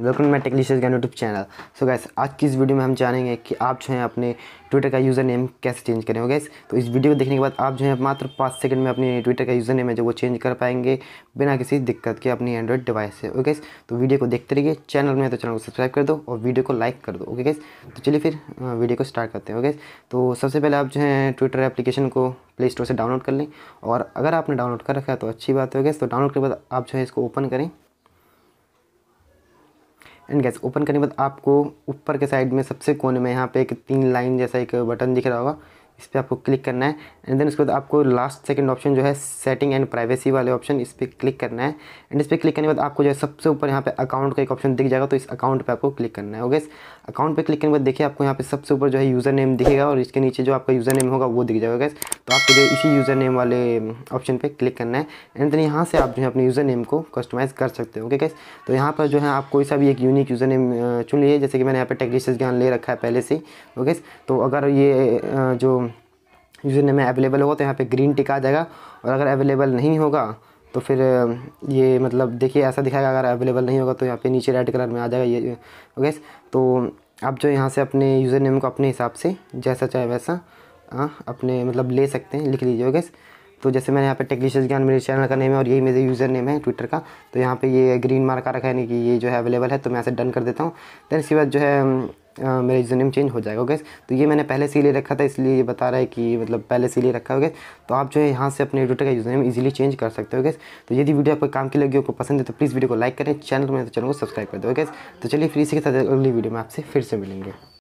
welcome मैं टेक्नीशियस गैन यूट्यूब चैनल सो गैस आज की इस वीडियो में हम जानेंगे कि आप जो है अपने ट्विटर का यूज़र नेम कैसे चेंज करें गैस तो इस वीडियो को देखने के बाद आप जो है मात्र पाँच सेकंड में अपने ट्विटर का यूज़र नेम है जो वो चेंज कर पाएंगे बिना किसी दिक्कत के अपनी एंड्रॉइड डिवाइस से ओके तो वीडियो को देखते रहिए चैनल में तो चैनल को सब्सक्राइब कर दो और वीडियो को लाइक कर दो ओके गैस तो चलिए फिर वीडियो को स्टार्ट करते हैं ओके तो सबसे पहले आप जो है ट्विटर एप्लीकेशन को प्ले स्टोर से डाउनलोड कर लें और अगर आपने डाउनलोड कर रखा है तो अच्छी बात है गैस तो डाउनलोड के बाद आप जो है इसको ओपन करें एंड गैस ओपन करने के बाद आपको ऊपर के साइड में सबसे कोने में यहाँ पे एक तीन लाइन जैसा एक बटन दिख रहा होगा इस पर आपको क्लिक करना है एंड देन उसके बाद आपको लास्ट सेकंड ऑप्शन जो है सेटिंग एंड प्राइवेसी वाले ऑप्शन इस पर क्लिक करना है एंड इस पर क्लिक करने के बाद आपको जो है सबसे ऊपर यहाँ पे अकाउंट का एक ऑप्शन दिख जाएगा तो इस अकाउंट पे आपको क्लिक करना है ओके अकाउंट पे क्लिक करने के बाद देखिए आपको यहाँ पे सबसे ऊपर जो है यूज़र नेम दिखेगा और इसके नीचे जो आपका यूज़र नेम होगा वो दिख जाएगा गैस तो आपको जो इसी यूज़र नेम वाले ऑप्शन पर क्लिक करना है एंड देन यहाँ से आप जो है अपने यूज़र नेम को कस्टमाइज़ कर सकते हो ओके गैस तो यहाँ पर जो है आप कोई सा भी एक यूनिक यूज़र नेम चुन लीजिए जैसे कि मैंने यहाँ पर टेक्निशियस ज्ञान ले रखा है पहले से ओके तो अगर ये जो यूज़र नेम अवेलेबल होगा तो यहाँ पे ग्रीन टिक आ जाएगा और अगर अवेलेबल नहीं होगा तो फिर ये मतलब देखिए ऐसा दिखाएगा अगर अवेलेबल नहीं होगा तो यहाँ पे नीचे रेड कलर में आ जाएगा ये ओके तो आप जो यहाँ से अपने यूज़र नेम को अपने हिसाब से जैसा चाहे वैसा आ, अपने मतलब ले सकते हैं लिख लीजिए ओके तो जैसे मैंने यहाँ पे टेक्नीशियस ज्ञान मेरे चैनल का नेम है और यही मेरे यूज़र नेम है ट्विटर का तो यहाँ पे ये ग्रीन मार्क आ रखा है यानी कि ये जो है अवेलेबल है तो मैं ऐसे डन कर देता हूँ दैन इसके बाद जो है आ, मेरा नेम चेंज हो जाएगा गैस तो ये मैंने पहले से ही ले रखा था इसलिए ये बता रहा है कि मतलब पहले से ले रखा हो गया तो आप जो है यहाँ से अपने एडिटर का नेम इजीली चेंज कर सकते हो गैस तो यदि वीडियो आपको काम की लगी हो पसंद है तो प्लीज़ वीडियो को लाइक करें चैनल में तो चैनल को सब्सक्राइब कर दो गैस तो चलिए फिर इसी के साथ अगली वीडियो में आपसे फिर से मिलेंगे